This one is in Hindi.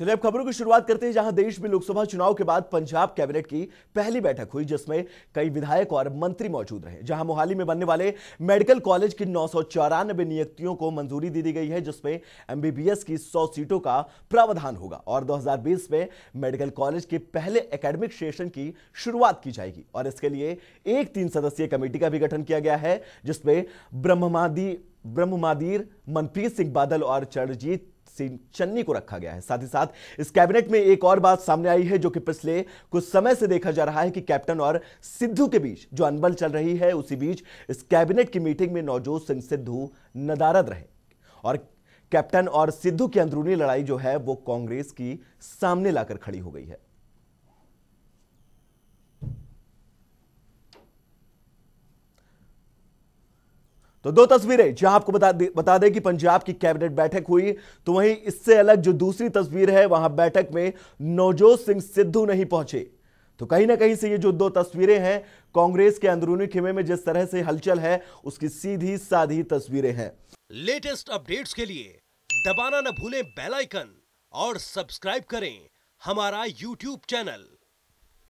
चलिए अब खबरों की शुरुआत करते हैं जहां देश में लोकसभा चुनाव के बाद पंजाब कैबिनेट की पहली बैठक हुई जिसमें कई विधायक और मंत्री मौजूद रहे जहां मोहाली में बनने वाले मेडिकल कॉलेज की नौ नियुक्तियों को मंजूरी दे दी गई है जिसमें एमबीबीएस की 100 सीटों का प्रावधान होगा और 2020 में मेडिकल कॉलेज के पहले एकेडमिक सेशन की शुरुआत की जाएगी और इसके लिए एक तीन सदस्यीय कमेटी का भी गठन किया गया है जिसमें ब्रह्मादी ब्रह्मादीर मनप्रीत सिंह बादल और चरणजीत चन्नी को रखा गया है साथ ही साथ इस कैबिनेट में एक और बात सामने आई है जो कि पिछले कुछ समय से देखा जा रहा है कि कैप्टन और सिद्धू के बीच जो अनबन चल रही है उसी बीच इस कैबिनेट की मीटिंग में नवजोत सिंह सिद्धू नदारद रहे और कैप्टन और सिद्धू की अंदरूनी लड़ाई जो है वो कांग्रेस की सामने लाकर खड़ी हो गई है तो दो तस्वीरें जहां आपको बता दे, बता दें कि पंजाब की कैबिनेट बैठक हुई तो वहीं इससे अलग जो दूसरी तस्वीर है वहां बैठक में नवजोत सिंह सिद्धू नहीं पहुंचे तो कहीं ना कहीं से ये जो दो तस्वीरें हैं कांग्रेस के अंदरूनी खेमे में जिस तरह से हलचल है उसकी सीधी साधी तस्वीरें हैं लेटेस्ट अपडेट्स के लिए दबाना न भूलें बेलाइकन और सब्सक्राइब करें हमारा यूट्यूब चैनल